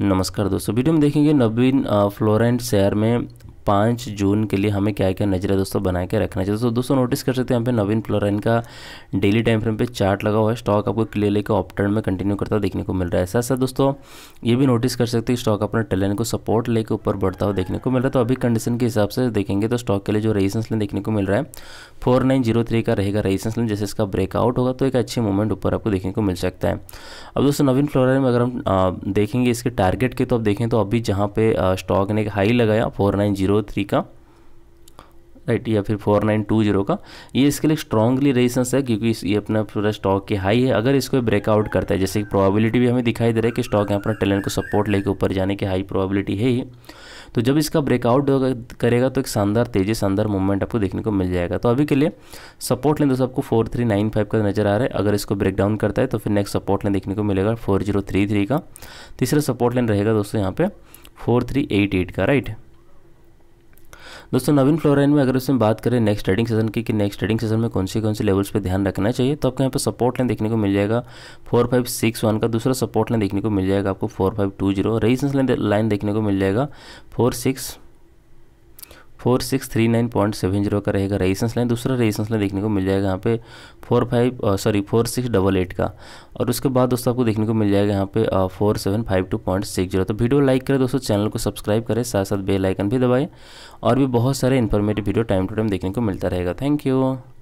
नमस्कार दोस्तों वीडियो में देखेंगे नवीन फ्लोरेंट शहर में पाँच जून के लिए हमें क्या क्या नजरें दोस्तों बना के रखना चाहिए दोस्तों दोस्तों नोटिस कर सकते हैं यहाँ पे नवीन फ्लोराइन का डेली टाइम फ्रेम पे चार्ट लगा हुआ है स्टॉक आपको क्लियर लेकर ऑप्टर्न में कंटिन्यू करता देखने को मिल रहा है साथ साथ दोस्तों ये भी नोटिस कर सकते हैं स्टॉक अपने टेलन को सपोर्ट लेकर ऊपर बढ़ता हुआ देखने को मिल रहा है तो अभी कंडीशन के हिसाब से देखेंगे तो स्टॉक के लिए जो रेजिस्टेंस लाइन देखने को मिल रहा है फोर नाइन जीरो थ्री का रहेगा रेजिस्टेंस लाइन जैसे इसका ब्रेकआउट होगा तो एक अच्छी मूवमेंट ऊपर आपको देखने को मिल सकता है अब दोस्तों नवीन फ्लोराइन में अगर हम देखेंगे इसके टारगेट के तो अब देखें तो अभी जहाँ पे स्टॉक ने एक हाई लगाया four nine zero zero three का राइट या फिर फोर नाइन टू जीरो का ये इसके लिए स्ट्रॉगली रेजिस्टेंस है क्योंकि ये अपना पूरा स्टॉक की हाई है अगर इसको ब्रेकआउट करता है जैसे कि प्रोबेबिलिटी भी हमें दिखाई दे रहा है कि स्टॉक यहाँ पर टेलेंट को सपोर्ट लेके ऊपर जाने की हाई प्रोबेबिलिटी है ही तो जब इसका ब्रेकआउट करेगा तो एक शानदार तेजी शानदार मूवमेंट आपको देखने को मिल जाएगा तो अभी के लिए सपोर्ट लें दोस्तों आपको फोर थ्री नाइन फाइव का नजर आ रहा है अगर इसको ब्रेकडाउन करता है तो फिर नेक्स्ट सपोर्ट लें देखने को मिलेगा फोर जीरो थ्री थ्री का तीसरा सपोर्ट लेन रहेगा दोस्तों यहाँ पे फोर थ्री एट एट का राइट दोस्तों नवीन फ्लोराइन में अगर उसमें बात करें नेक्स्ट ट्रेडिंग सेशन की कि नेक्स्ट ट्रेडिंग सेशन में कौन से कौन से लेवल्स पर ध्यान रखना चाहिए तो आपको यहाँ पर सपोर्ट लाइन देखने को मिल जाएगा फोर फाइव सिक्स वन का दूसरा सपोर्ट लाइन देखने को मिल जाएगा आपको four five two zero resistance line देखने को मिल जाएगा four six four six three nine point seven zero का रहेगा रेजिस्टेंस लाइन दूसरा रेजिस्टेंस लाइन देखने को मिल जाएगा यहाँ पे four five sorry four six double eight का और उसके बाद दोस्तों आपको देखने को मिल जाएगा यहाँ पे four seven five two point six zero तो वीडियो लाइक करें दोस्तों चैनल को सब्सक्राइब करें साथ साथ बेल आइकन भी दबाएँ और भी बहुत सारे informative video time to time देखने को मिलता रहेगा थैंक यू